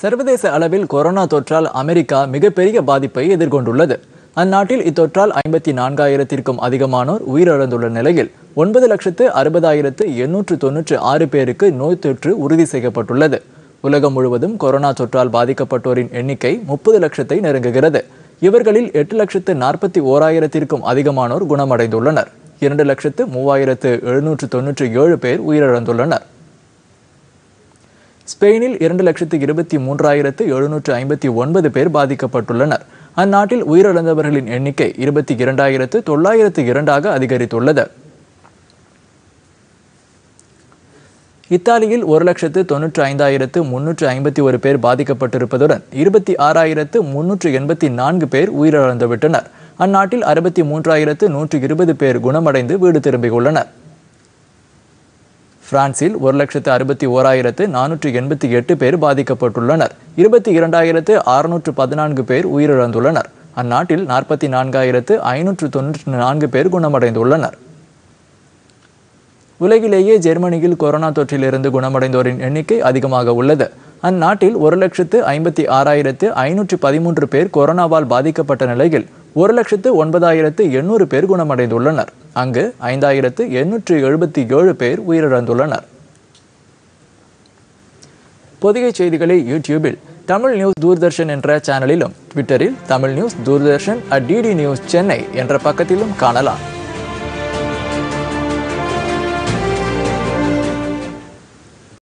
சர்வதேச அளவில் கொரோனா தொற்றால் அமெரிக்கா மிகப்பெரிய பாதிப்பை எதிர்கொண்டுள்ளது அந்நாட்டில் இத்தொற்றால் ஐம்பத்தி நான்காயிரத்திற்கும் அதிகமானோர் உயிரிழந்துள்ள நிலையில் ஒன்பது லட்சத்து அறுபதாயிரத்து எண்ணூற்று தொன்னூற்று ஆறு பேருக்கு நோய் தொற்று உறுதி செய்யப்பட்டுள்ளது உலகம் முழுவதும் கொரோனா தொற்றால் பாதிக்கப்பட்டோரின் எண்ணிக்கை முப்பது லட்சத்தை நெருங்குகிறது இவர்களில் எட்டு லட்சத்து நாற்பத்தி ஓராயிரத்திற்கும் அதிகமானோர் குணமடைந்துள்ளனர் இரண்டு லட்சத்து மூவாயிரத்து எழுநூற்று தொன்னூற்று ஏழு பேர் உயிரிழந்துள்ளனர் ஸ்பெயினில் இரண்டு லட்சத்து இருபத்தி மூன்றாயிரத்து எழுநூற்று ஐம்பத்தி ஒன்பது பேர் பாதிக்கப்பட்டுள்ளனர் அந்நாட்டில் உயிரிழந்தவர்களின் எண்ணிக்கை இருபத்தி இரண்டாயிரத்து தொள்ளாயிரத்து இரண்டாக அதிகரித்துள்ளது இத்தாலியில் ஒரு லட்சத்து தொன்னூற்றி ஐந்தாயிரத்து முன்னூற்று ஐம்பத்தி ஒரு பேர் பாதிக்கப்பட்டிருப்பதுடன் இருபத்தி ஆறாயிரத்து முன்னூற்று எண்பத்தி நான்கு பேர் உயிரிழந்துவிட்டனர் அந்நாட்டில் அறுபத்தி மூன்றாயிரத்து நூற்று இருபது பேர் குணமடைந்து வீடு திரும்பியுள்ளனர் பிரான்சில் ஒரு லட்சத்து அறுபத்தி ஓராயிரத்து நானூற்று எண்பத்தி எட்டு பேர் பாதிக்கப்பட்டுள்ளனர் இருபத்தி இரண்டாயிரத்து அறுநூற்று பதினான்கு பேர் உயிரிழந்துள்ளனர் அந்நாட்டில் நாற்பத்தி நான்காயிரத்து ஐநூற்று தொன்னூற்றி நான்கு பேர் குணமடைந்துள்ளனர் உலகிலேயே ஜெர்மனியில் கொரோனா தொற்றிலிருந்து குணமடைந்தோரின் எண்ணிக்கை அதிகமாக உள்ளது அந்நாட்டில் ஒரு லட்சத்து ஐம்பத்தி ஆறாயிரத்து ஐநூற்று பதிமூன்று பேர் கொரோனாவால் பாதிக்கப்பட்ட நிலையில் ஒரு லட்சத்து ஒன்பதாயிரத்து எண்ணூறு பேர் குணமடைந்துள்ளனர் அங்கு ஐந்தாயிரத்து எண்ணூற்று எழுபத்தி ஏழு பேர் உயிரிழந்துள்ளனர் புதிய செய்திகளை யூடியூபில் தமிழ் நியூஸ் தூர்தர்ஷன் என்ற சேனலிலும் ட்விட்டரில் Tamil news Doordarshan at DD news Chennai என்ற பக்கத்திலும் காணலாம்